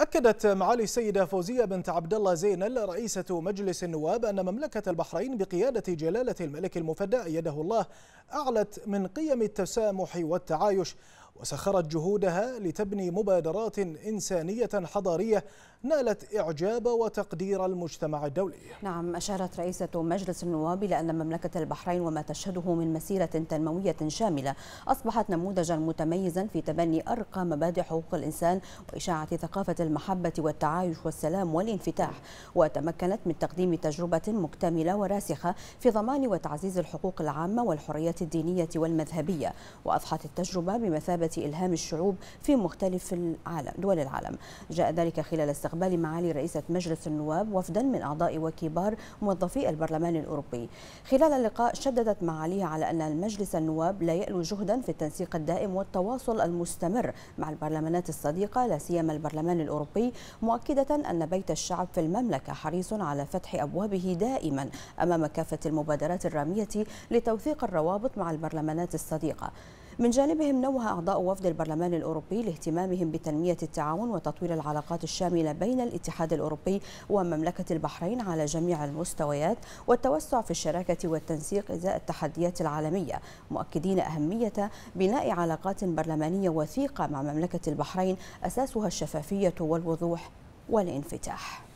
أكدت معالي السيدة فوزية بنت عبد الله زينل رئيسة مجلس النواب أن مملكة البحرين بقيادة جلالة الملك المفدى أيده الله أعلت من قيم التسامح والتعايش وسخرت جهودها لتبني مبادرات إنسانية حضارية نالت إعجاب وتقدير المجتمع الدولي نعم أشارت رئيسة مجلس النواب إلى أن مملكة البحرين وما تشهده من مسيرة تنموية شاملة أصبحت نموذجا متميزا في تبني أرقى مبادئ حقوق الإنسان وإشاعة ثقافة المحبة والتعايش والسلام والانفتاح وتمكنت من تقديم تجربة مكتملة وراسخة في ضمان وتعزيز الحقوق العامة والحريات الدينية والمذهبية وأضحت التجربة بمثابة إلهام الشعوب في مختلف العالم دول العالم جاء ذلك خلال استقبال معالي رئيسة مجلس النواب وفدا من أعضاء وكبار موظفي البرلمان الأوروبي خلال اللقاء شددت معاليها على أن المجلس النواب لا يألو جهدا في التنسيق الدائم والتواصل المستمر مع البرلمانات الصديقة لا سيما البرلمان الأوروبي مؤكدة أن بيت الشعب في المملكة حريص على فتح أبوابه دائما أمام كافة المبادرات الرامية لتوثيق الروابط مع البرلمانات الصديقة من جانبهم نوه أعضاء وفد البرلمان الأوروبي لاهتمامهم بتنمية التعاون وتطوير العلاقات الشاملة بين الاتحاد الأوروبي ومملكة البحرين على جميع المستويات والتوسع في الشراكة والتنسيق إزاء التحديات العالمية مؤكدين أهمية بناء علاقات برلمانية وثيقة مع مملكة البحرين أساسها الشفافية والوضوح والانفتاح